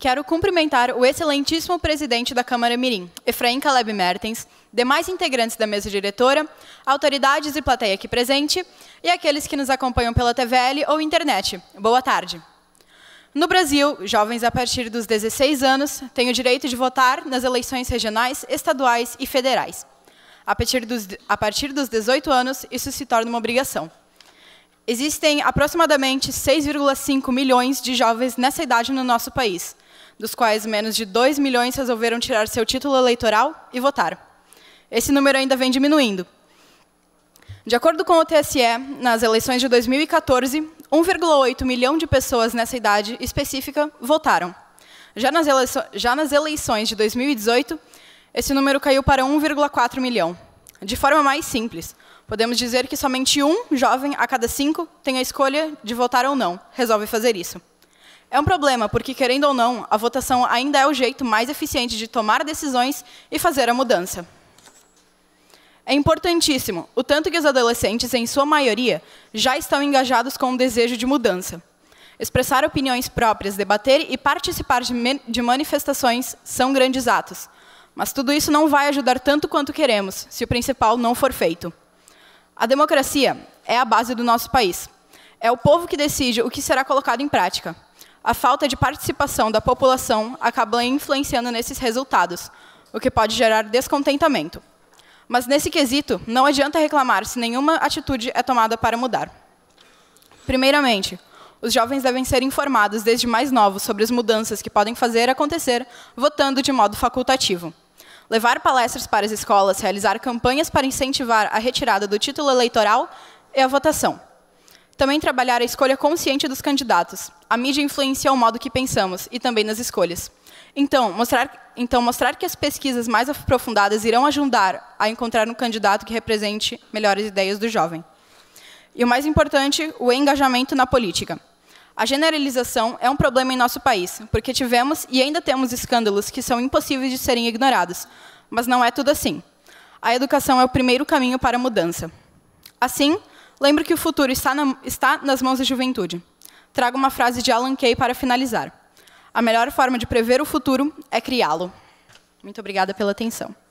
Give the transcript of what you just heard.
Quero cumprimentar o excelentíssimo presidente da Câmara Mirim, Efraim Caleb Mertens, demais integrantes da mesa diretora, autoridades e plateia aqui presente e aqueles que nos acompanham pela TVL ou internet. Boa tarde. No Brasil, jovens a partir dos 16 anos têm o direito de votar nas eleições regionais, estaduais e federais. A partir dos, a partir dos 18 anos, isso se torna uma obrigação. Existem aproximadamente 6,5 milhões de jovens nessa idade no nosso país – dos quais menos de 2 milhões resolveram tirar seu título eleitoral e votaram. Esse número ainda vem diminuindo. De acordo com o TSE, nas eleições de 2014, 1,8 milhão de pessoas nessa idade específica votaram. Já nas, já nas eleições de 2018, esse número caiu para 1,4 milhão. De forma mais simples, podemos dizer que somente um jovem a cada cinco tem a escolha de votar ou não, resolve fazer isso. É um problema, porque, querendo ou não, a votação ainda é o jeito mais eficiente de tomar decisões e fazer a mudança. É importantíssimo o tanto que os adolescentes, em sua maioria, já estão engajados com o um desejo de mudança. Expressar opiniões próprias, debater e participar de, manifestações são grandes atos. Mas tudo isso não vai ajudar tanto quanto queremos, se o principal não for feito. A democracia é a base do nosso país. É o povo que decide o que será colocado em prática a falta de participação da população acaba influenciando nesses resultados, o que pode gerar descontentamento. Mas nesse quesito, não adianta reclamar se nenhuma atitude é tomada para mudar. Primeiramente, os jovens devem ser informados desde mais novos sobre as mudanças que podem fazer acontecer votando de modo facultativo. Levar palestras para as escolas, realizar campanhas para incentivar a retirada do título eleitoral e é a votação. Também trabalhar a escolha consciente dos candidatos. A mídia influencia o modo que pensamos e também nas escolhas. Então, mostrar, então, mostrar que as pesquisas mais aprofundadas irão ajudar a encontrar um candidato que represente melhores ideias do jovem. E o mais importante, o engajamento na política. A generalização é um problema em nosso país, porque tivemos e ainda temos escândalos que são impossíveis de serem ignorados. Mas não é tudo assim. A educação é o primeiro caminho para a mudança. Assim, Lembro que o futuro está, na, está nas mãos da juventude. Trago uma frase de Alan Kay para finalizar. A melhor forma de prever o futuro é criá-lo. Muito obrigada pela atenção.